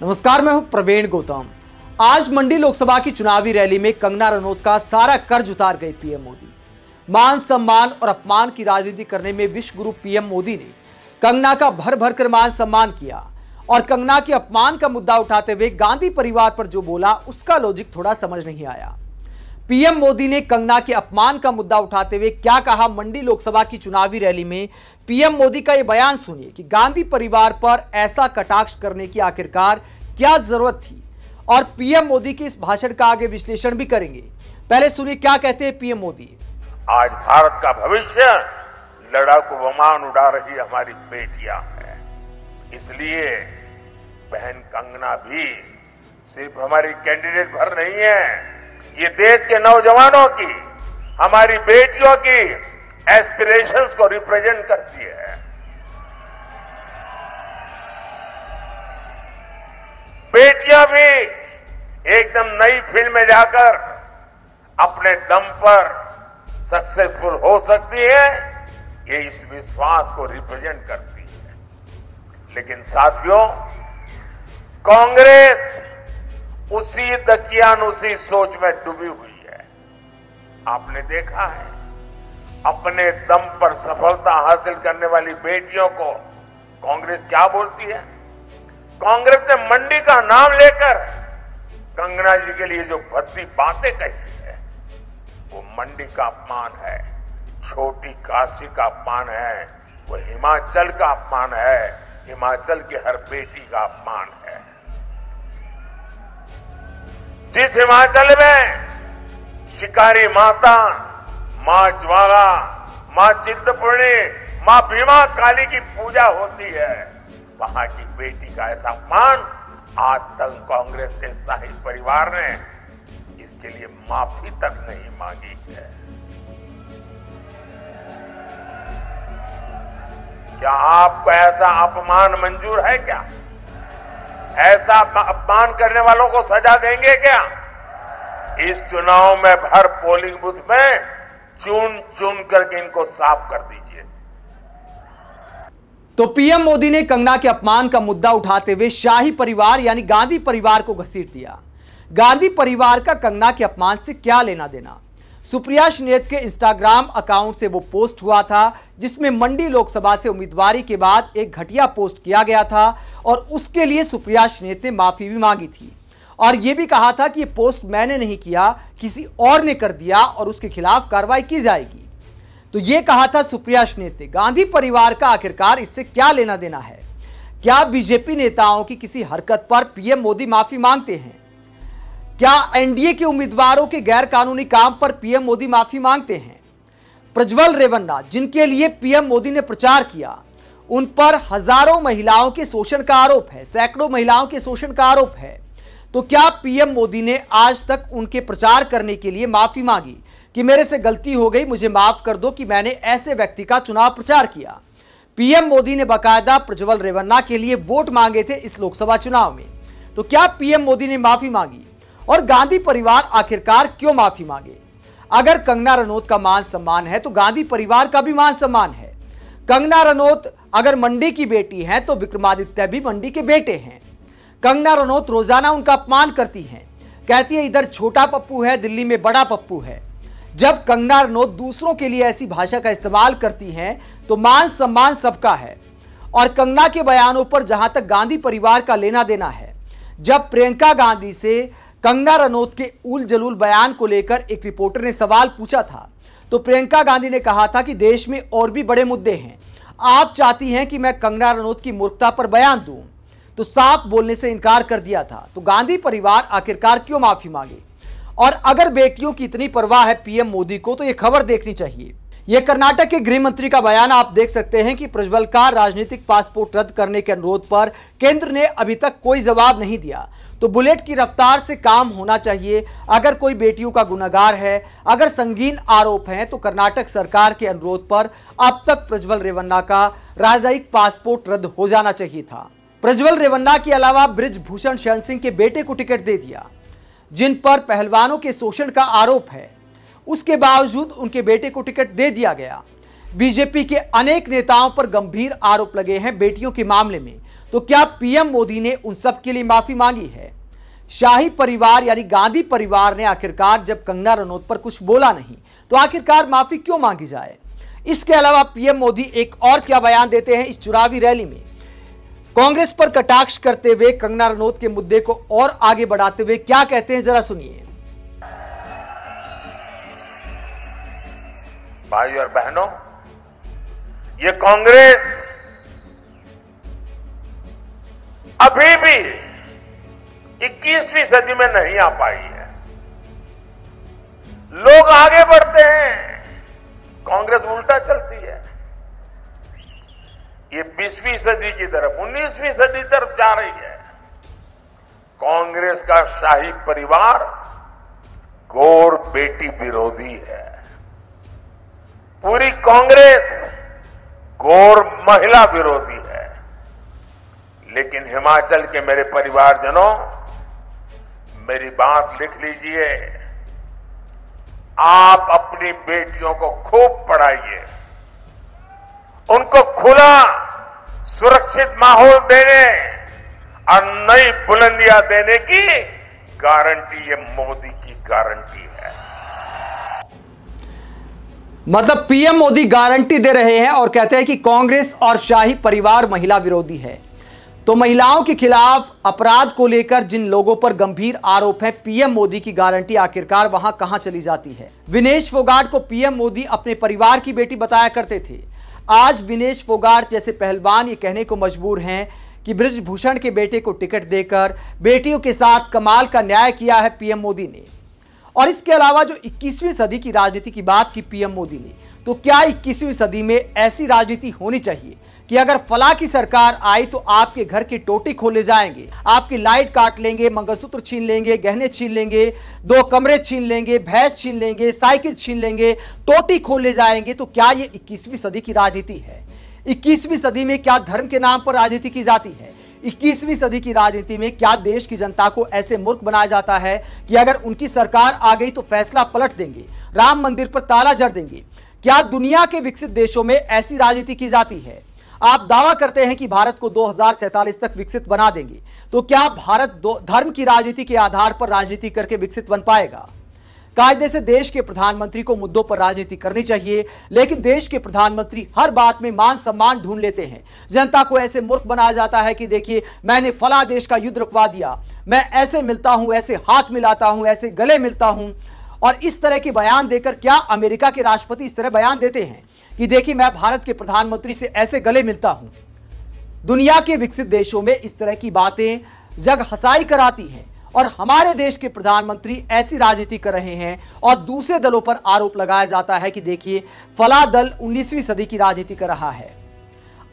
नमस्कार मैं हूं प्रवीण गौतम आज मंडी लोकसभा की चुनावी रैली में कंगना रनौत का सारा कर्ज उतार गए पीएम मोदी मान सम्मान और अपमान की राजनीति करने में विश्व गुरु पीएम मोदी ने कंगना का भर भर कर मान सम्मान किया और कंगना के अपमान का मुद्दा उठाते हुए गांधी परिवार पर जो बोला उसका लॉजिक थोड़ा समझ नहीं आया पीएम मोदी ने कंगना के अपमान का मुद्दा उठाते हुए क्या कहा मंडी लोकसभा की चुनावी रैली में पीएम मोदी का यह बयान सुनिए कि गांधी परिवार पर ऐसा कटाक्ष करने की आखिरकार क्या जरूरत थी और पीएम मोदी के इस भाषण का आगे विश्लेषण भी करेंगे पहले सुनिए क्या कहते हैं पीएम मोदी आज भारत का भविष्य लड़ाकू विमान उड़ा रही हमारी बेटिया है इसलिए बहन कंगना भी सिर्फ हमारी कैंडिडेट भर नहीं है ये देश के नौजवानों की हमारी बेटियों की एस्पिरेशंस को रिप्रेजेंट करती है बेटियां भी एकदम नई फील्ड में जाकर अपने दम पर सक्सेसफुल हो सकती है ये इस विश्वास को रिप्रेजेंट करती है लेकिन साथियों कांग्रेस उसी दकियान उसी सोच में डूबी हुई है आपने देखा है अपने दम पर सफलता हासिल करने वाली बेटियों को कांग्रेस क्या बोलती है कांग्रेस ने मंडी का नाम लेकर कंगना जी के लिए जो भद्दी बातें कही है वो मंडी का अपमान है छोटी काशी का अपमान है वो हिमाचल का अपमान है हिमाचल की हर बेटी का अपमान है जिस हिमाचल में शिकारी माता मां ज्वाला मां चित्तपूर्णी मां भीमा काली की पूजा होती है वहां की बेटी का ऐसा मान आज तक कांग्रेस के शाही परिवार ने इसके लिए माफी तक नहीं मांगी है क्या आपको ऐसा अपमान मंजूर है क्या ऐसा अपमान करने वालों को सजा देंगे क्या इस चुनाव में हर पोलिंग बूथ में चुन चुन करके इनको साफ कर दीजिए तो पीएम मोदी ने कंगना के अपमान का मुद्दा उठाते हुए शाही परिवार यानी गांधी परिवार को घसीट दिया गांधी परिवार का कंगना के अपमान से क्या लेना देना सुप्रिया श्नेत के इंस्टाग्राम अकाउंट से वो पोस्ट हुआ था जिसमें मंडी लोकसभा से उम्मीदवारी के बाद एक घटिया पोस्ट किया गया था और उसके लिए सुप्रिया श्नेत ने माफ़ी भी मांगी थी और ये भी कहा था कि ये पोस्ट मैंने नहीं किया किसी और ने कर दिया और उसके खिलाफ कार्रवाई की जाएगी तो ये कहा था सुप्रिया ने गांधी परिवार का आखिरकार इससे क्या लेना देना है क्या बीजेपी नेताओं की किसी हरकत पर पीएम मोदी माफी मांगते हैं क्या एनडीए के उम्मीदवारों के गैर कानूनी काम पर पीएम मोदी माफी मांगते हैं प्रज्वल रेवन्ना जिनके लिए पीएम मोदी ने प्रचार किया उन पर हजारों महिलाओं के शोषण का आरोप है सैकड़ों महिलाओं के शोषण का आरोप है तो क्या पीएम मोदी ने आज तक उनके प्रचार करने के लिए माफी मांगी कि मेरे से गलती हो गई मुझे माफ कर दो कि मैंने ऐसे व्यक्ति का चुनाव प्रचार किया पीएम मोदी ने बाकायदा प्रज्वल रेवन्ना के लिए वोट मांगे थे इस लोकसभा चुनाव में तो क्या पीएम मोदी ने माफी मांगी और गांधी परिवार आखिरकार क्यों माफी मांगे अगर कंगना रनौत का मान सम्मान है तो गांधी परिवार का भी मान सम्मान है कंगना रनौत अगर मंडी की बेटी है तो विक्रमादित्य भी मंडी के बेटे हैं कंगना रनौत रोजाना उनका अपमान करती हैं कहती है इधर छोटा पप्पू है दिल्ली में बड़ा पप्पू है जब कंगना रनौत दूसरों के लिए ऐसी भाषा का इस्तेमाल करती हैं तो मान सम्मान सबका है और कंगना के बयानों पर जहां तक गांधी परिवार का लेना देना है जब प्रियंका गांधी से कंगना रनौत के उल जलूल बयान को लेकर एक रिपोर्टर ने सवाल पूछा था तो प्रियंका गांधी ने कहा था कि देश में और भी बड़े मुद्दे हैं आप चाहती हैं कि मैं कंगना रनौत की मूर्खता पर बयान दूं तो साफ बोलने से इनकार कर दिया था तो गांधी परिवार आखिरकार क्यों माफी मांगे और अगर बेटियों की इतनी परवाह है पीएम मोदी को तो यह खबर देखनी चाहिए ये कर्नाटक के गृह मंत्री का बयान आप देख सकते हैं कि प्रज्वल का राजनीतिक पासपोर्ट रद्द करने के अनुरोध पर केंद्र ने अभी तक कोई जवाब नहीं दिया तो बुलेट की रफ्तार से काम होना चाहिए अगर कोई बेटियों का गुनागार है अगर संगीन आरोप हैं तो कर्नाटक सरकार के अनुरोध पर अब तक प्रज्वल रेवन्ना का राजनयिक पासपोर्ट रद्द हो जाना चाहिए था प्रज्वल रेवन्ना के अलावा ब्रिजभूषण शरण सिंह के बेटे को टिकट दे दिया जिन पर पहलवानों के शोषण का आरोप है उसके बावजूद उनके बेटे को टिकट दे दिया गया बीजेपी के अनेक नेताओं पर गंभीर आरोप लगे हैं बेटियों के मामले में तो क्या पीएम मोदी ने उन सब के लिए माफी मांगी है शाही परिवार यानी गांधी परिवार ने आखिरकार जब कंगना रनौत पर कुछ बोला नहीं तो आखिरकार माफी क्यों मांगी जाए इसके अलावा पीएम मोदी एक और क्या बयान देते हैं इस चुनावी रैली में कांग्रेस पर कटाक्ष करते हुए कंगना रनौत के मुद्दे को और आगे बढ़ाते हुए क्या कहते हैं जरा सुनिए भाई और बहनों ये कांग्रेस अभी भी 21वीं सदी में नहीं आ पाई है लोग आगे बढ़ते हैं कांग्रेस उल्टा चलती है ये 20वीं सदी की तरफ 19वीं सदी तरफ जा रही है कांग्रेस का शाही परिवार गोर बेटी विरोधी है पूरी कांग्रेस घोर महिला विरोधी है लेकिन हिमाचल के मेरे परिवारजनों मेरी बात लिख लीजिए आप अपनी बेटियों को खूब पढ़ाइए उनको खुला सुरक्षित माहौल देने और नई बुलंदियां देने की गारंटी ये मोदी की गारंटी है मतलब पीएम मोदी गारंटी दे रहे हैं और कहते हैं कि कांग्रेस और शाही परिवार महिला विरोधी है तो महिलाओं के खिलाफ अपराध को लेकर जिन लोगों पर गंभीर आरोप है पीएम मोदी की गारंटी आखिरकार वहां कहां चली जाती है विनेश फोगाट को पीएम मोदी अपने परिवार की बेटी बताया करते थे आज विनेश फोगाट जैसे पहलवान ये कहने को मजबूर हैं कि ब्रजभूषण के बेटे को टिकट देकर बेटियों के साथ कमाल का न्याय किया है पीएम मोदी ने और इसके अलावा जो 21वीं सदी की राजनीति की बात की पीएम मोदी ने तो क्या 21वीं सदी में ऐसी राजनीति होनी चाहिए कि अगर फला की सरकार आई तो आपके घर की टोटी खोले जाएंगे आपकी लाइट काट लेंगे मंगलसूत्र छीन लेंगे गहने छीन लेंगे दो कमरे छीन लेंगे भैंस छीन लेंगे साइकिल छीन लेंगे टोटी खोले जाएंगे तो क्या ये इक्कीसवीं सदी की राजनीति है इक्कीसवीं सदी में क्या धर्म के नाम पर राजनीति की जाती है इक्कीसवीं सदी की राजनीति में क्या देश की जनता को ऐसे मूर्ख बनाया जाता है कि अगर उनकी सरकार आ गई तो फैसला पलट देंगे राम मंदिर पर ताला जड़ देंगे क्या दुनिया के विकसित देशों में ऐसी राजनीति की जाती है आप दावा करते हैं कि भारत को दो तक विकसित बना देंगे तो क्या भारत धर्म की राजनीति के आधार पर राजनीति करके विकसित बन पाएगा कायदे से देश के प्रधानमंत्री को मुद्दों पर राजनीति करनी चाहिए लेकिन देश के प्रधानमंत्री हर बात में मान सम्मान ढूंढ लेते हैं जनता को ऐसे मूर्ख बनाया जाता है कि देखिए मैंने फला देश का युद्ध रुकवा दिया मैं ऐसे मिलता हूं ऐसे हाथ मिलाता हूं ऐसे गले मिलता हूं और इस तरह के बयान देकर क्या अमेरिका के राष्ट्रपति इस तरह बयान देते हैं कि देखिए मैं भारत के प्रधानमंत्री से ऐसे गले मिलता हूं दुनिया के विकसित देशों में इस तरह की बातें जग हसाई कराती हैं और हमारे देश के प्रधानमंत्री ऐसी राजनीति कर रहे हैं और दूसरे दलों पर आरोप लगाया जाता है कि देखिए फला दल 19वीं सदी की राजनीति कर रहा है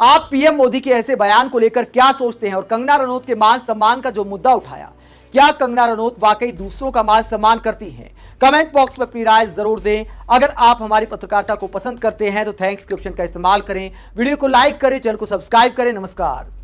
आप पीएम मोदी के ऐसे बयान को लेकर क्या सोचते हैं और कंगना रनौत के मान सम्मान का जो मुद्दा उठाया क्या कंगना रनौत वाकई दूसरों का मान सम्मान करती हैं कमेंट बॉक्स में अपनी राय जरूर दें अगर आप हमारी पत्रकारिता को पसंद करते हैं तो थैंक्स क्रिप्शन का इस्तेमाल करें वीडियो को लाइक करें चैनल को सब्सक्राइब करें नमस्कार